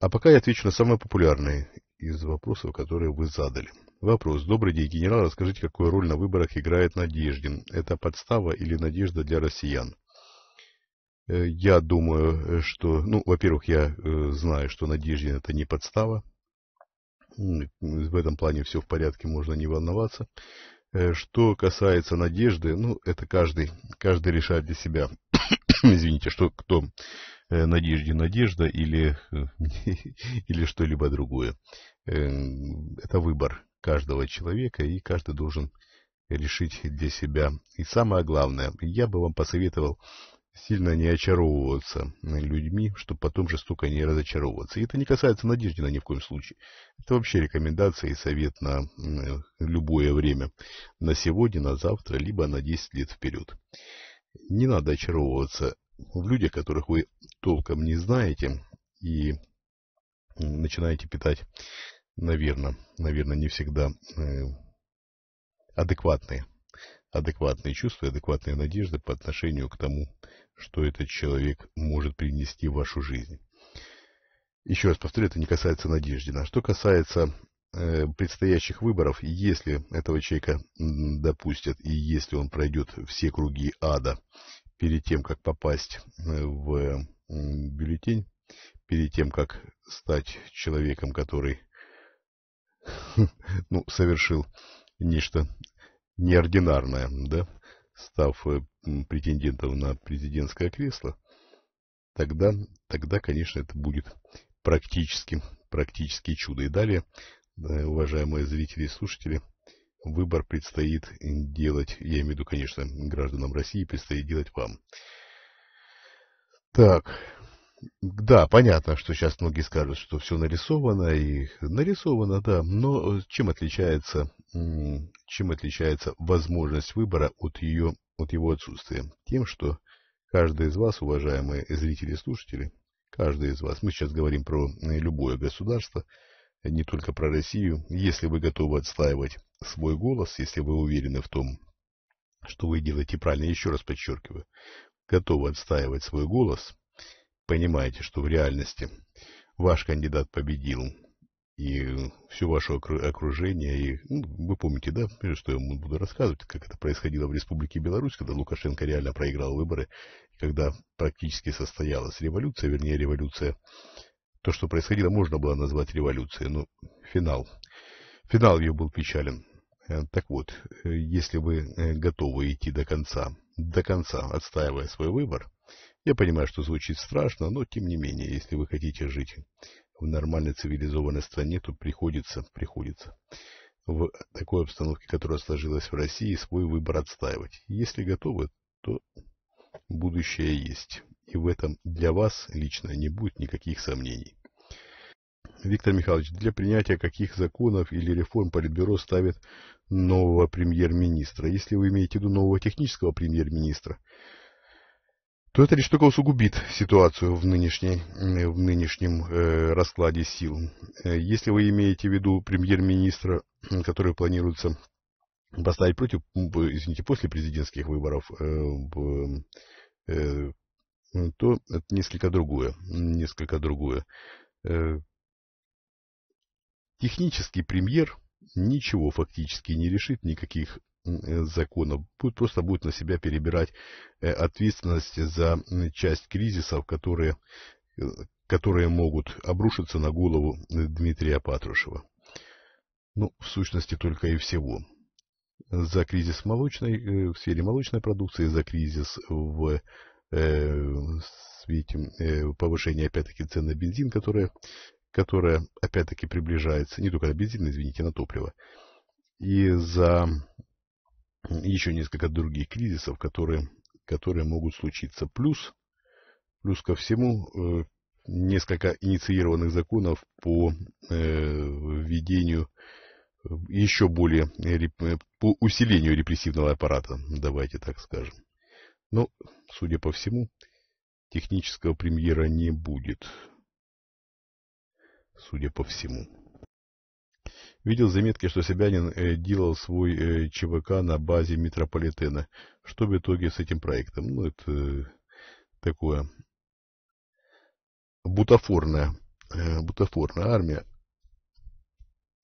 А пока я отвечу на самый популярный из вопросов, которые вы задали. Вопрос. Добрый день, генерал. Расскажите, какую роль на выборах играет Надеждин? Это подстава или надежда для россиян? Э, я думаю, э, что... Ну, во-первых, я э, знаю, что Надеждин это не подстава. В этом плане все в порядке, можно не волноваться. Что касается надежды, ну, это каждый, каждый решает для себя, извините, что кто Э, надежде Надежда или, или что-либо другое. Э, это выбор каждого человека, и каждый должен решить для себя. И самое главное, я бы вам посоветовал сильно не очаровываться людьми, чтобы потом жестоко не разочаровываться. И это не касается Надежды, на ни в коем случае. Это вообще рекомендация и совет на любое время. На сегодня, на завтра, либо на 10 лет вперед. Не надо очаровываться в людях, которых вы толком не знаете и начинаете питать, наверное, наверное, не всегда э, адекватные, адекватные чувства, адекватные надежды по отношению к тому, что этот человек может принести в вашу жизнь. Еще раз повторю, это не касается надежды. На Что касается э, предстоящих выборов, если этого человека допустят, и если он пройдет все круги ада перед тем, как попасть э, в бюллетень, перед тем, как стать человеком, который ну, совершил нечто неординарное, да, став э, претендентом на президентское кресло, тогда, тогда, конечно, это будет практически практически чудо. И далее, э, уважаемые зрители и слушатели, Выбор предстоит делать, я имею в виду, конечно, гражданам России, предстоит делать вам. Так, да, понятно, что сейчас многие скажут, что все нарисовано и нарисовано, да, но э, чем отличается, чем отличается возможность выбора от ее, от его отсутствия? Тем, что каждый из вас, уважаемые зрители и слушатели, каждый из вас, мы сейчас говорим про э, любое государство, не только про Россию, если вы готовы отстаивать свой голос, если вы уверены в том, что вы делаете правильно, еще раз подчеркиваю, готовы отстаивать свой голос, понимаете, что в реальности ваш кандидат победил, и все ваше окружение, и ну, вы помните, да, что я вам буду рассказывать, как это происходило в Республике Беларусь, когда Лукашенко реально проиграл выборы, когда практически состоялась революция, вернее революция, то, что происходило, можно было назвать революцией, но финал Финал ее был печален. Э, так вот, э, если вы э, готовы идти до конца, до конца отстаивая свой выбор, я понимаю, что звучит страшно, но тем не менее, если вы хотите жить в нормальной цивилизованной стране, то приходится, приходится в такой обстановке, которая сложилась в России, свой выбор отстаивать. Если готовы, то будущее есть. И в этом для вас лично не будет никаких сомнений. Виктор Михайлович, для принятия каких законов или реформ Политбюро ставит нового премьер-министра? Если вы имеете в виду нового технического премьер-министра, то это лишь только усугубит ситуацию в, нынешней, в нынешнем э, раскладе сил. Э, если вы имеете в виду премьер-министра, который планируется поставить против, извините, после президентских выборов, э, э, то это несколько другое. Несколько другое. Э, Технический премьер ничего фактически не решит, никаких э, законов. Будет, просто будет на себя перебирать э, ответственность за часть кризисов, которые, э, которые могут обрушиться на голову Дмитрия Патрушева. Ну, в сущности, только и всего. За кризис молочной, в сфере молочной продукции, за кризис в э, свете повышения, опять-таки, цены на бензин, которое которая опять-таки приближается не только на бензин, извините, на топливо, и за еще несколько других кризисов, которые, которые могут случиться. Плюс, плюс ко всему, э, несколько инициированных законов по э, введению еще более, э, по усилению репрессивного аппарата, давайте так скажем. Но, судя по всему, технического премьера не будет судя по всему. Видел заметки, что Собянин э, делал свой э, ЧВК на базе метрополитена. Что в итоге с этим проектом? Ну, это э, такое бутафорная, э, бутафорная армия,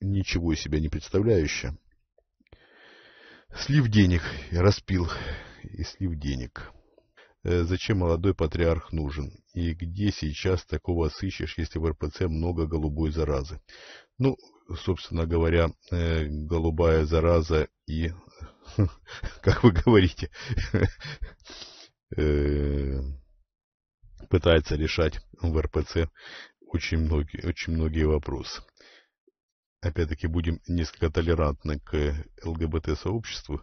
ничего из себя не представляющая. Слив денег, распил и слив денег. Э, зачем молодой патриарх нужен, и где сейчас такого сыщешь, если в РПЦ много голубой заразы. Ну, собственно говоря, э, голубая зараза и, как вы говорите, э, пытается решать в РПЦ очень многие, очень многие вопросы. Опять-таки будем несколько толерантны к ЛГБТ-сообществу,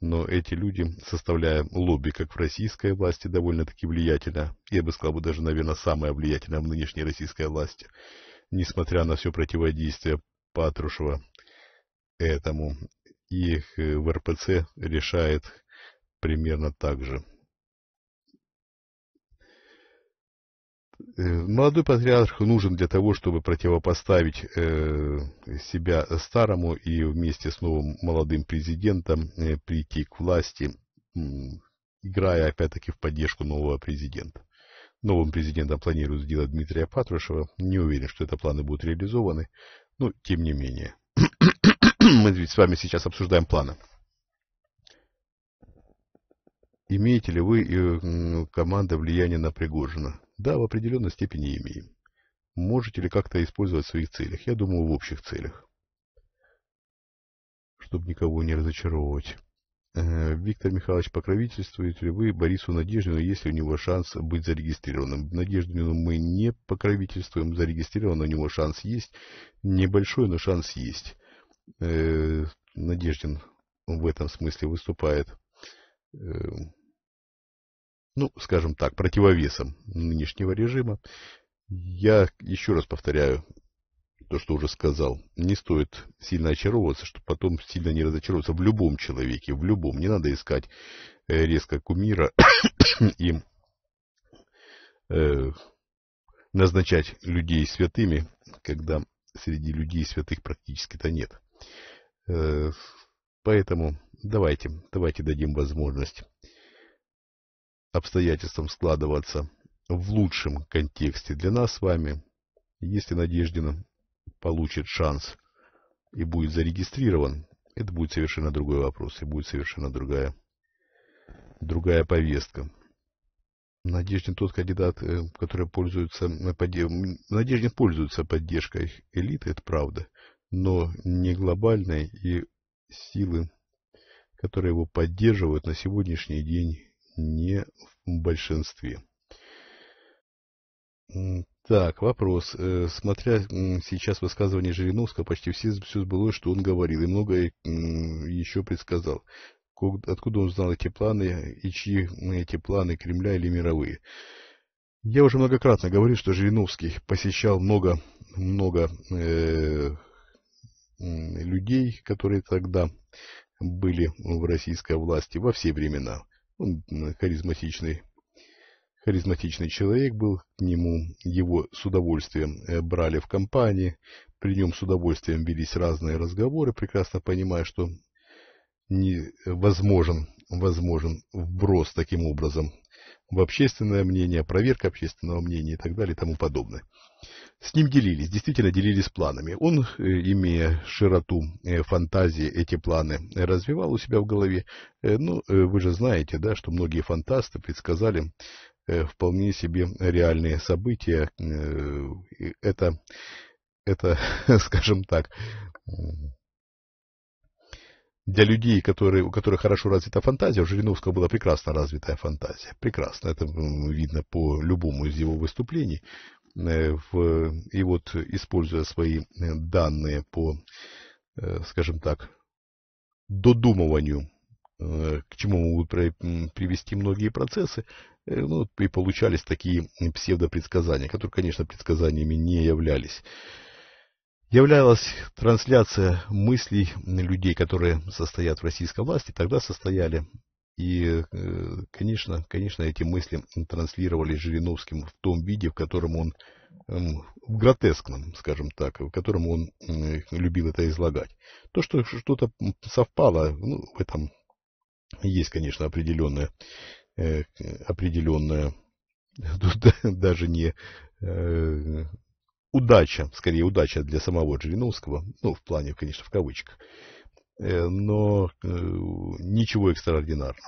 но эти люди, составляя лобби как в российской власти довольно-таки влиятельно, я бы сказал даже, наверное, самое влиятельное в нынешней российской власти, несмотря на все противодействие Патрушева этому, их э, в РПЦ решает примерно так же. Э, молодой патриарх нужен для того, чтобы противопоставить э, себя старому и вместе с новым молодым президентом э, прийти к власти, э, играя опять-таки в поддержку нового президента. Новым президентом планируют сделать Дмитрия Патрушева. Не уверен, что это планы будут реализованы, но тем не менее. Мы ведь с вами сейчас обсуждаем планы. Имеете ли вы э, команда влияние на Пригожина? Да, в определенной степени имеем. Можете ли как-то использовать в своих целях? Я думаю, в общих целях. Чтобы никого не разочаровывать. Э, Виктор Михайлович, покровительствует ли вы Борису Надеждину, ли у него шанс быть зарегистрированным? Надеждину мы не покровительствуем, зарегистрирован у него шанс есть. Небольшой, но шанс есть. Э, Надеждин в этом смысле выступает э, ну, скажем так, противовесом нынешнего режима. Я еще раз повторяю то, что уже сказал. Не стоит сильно очаровываться, чтобы потом сильно не разочаровываться в любом человеке, в любом. Не надо искать э, резко кумира и э, назначать людей святыми, когда среди людей святых практически-то нет. Э, поэтому давайте, давайте дадим возможность обстоятельствам складываться в лучшем контексте для нас с вами, если Надеждина получит шанс и будет зарегистрирован, это будет совершенно другой вопрос, и будет совершенно другая, другая повестка. Надеждин тот кандидат, э, который пользуется, э, Надеждин пользуется поддержкой элиты, это правда, но не глобальной, и силы, которые его поддерживают на сегодняшний день, не в большинстве. Так, вопрос. Э, смотря сейчас высказывание Жириновского, почти все, все сбылось, что он говорил, и многое еще предсказал. Откуда он знал эти планы, и чьи эти планы, Кремля или мировые? Я уже многократно говорил, что Жириновский посещал много-много э, людей, которые тогда были в российской власти во все времена. Он харизматичный, харизматичный человек был к нему, его с удовольствием э, брали в компании, при нем с удовольствием велись разные разговоры, прекрасно понимая, что невозможен, э, возможен вброс таким образом в общественное мнение, проверка общественного мнения и так далее и тому подобное. С ним делились, действительно делились планами. Он, э, имея широту э, фантазии, эти планы развивал у себя в голове. Э, ну, вы же знаете, да, что многие фантасты предсказали вполне себе реальные события. Это, это скажем так, для людей, которые, у которых хорошо развита фантазия, у Жириновского была прекрасно развитая фантазия. Прекрасно. Это видно по любому из его выступлений. Э, в, и вот используя свои э, данные по, э, скажем так, додумыванию, к чему могут привести многие процессы, ну, и получались такие псевдопредсказания, которые, конечно, предсказаниями не являлись. Являлась трансляция мыслей людей, которые состоят в российской власти, тогда состояли и, э, конечно, конечно, эти мысли транслировались Жириновским в том виде, в котором он, эм, в гротескном, скажем так, в котором он э, любил это излагать. То, что что-то совпало, ну, в этом есть, конечно, определенная, э, определенная, даже не удача, скорее удача для самого Жириновского, ну, в плане, конечно, в кавычках, Э, но э, ничего экстраординарного.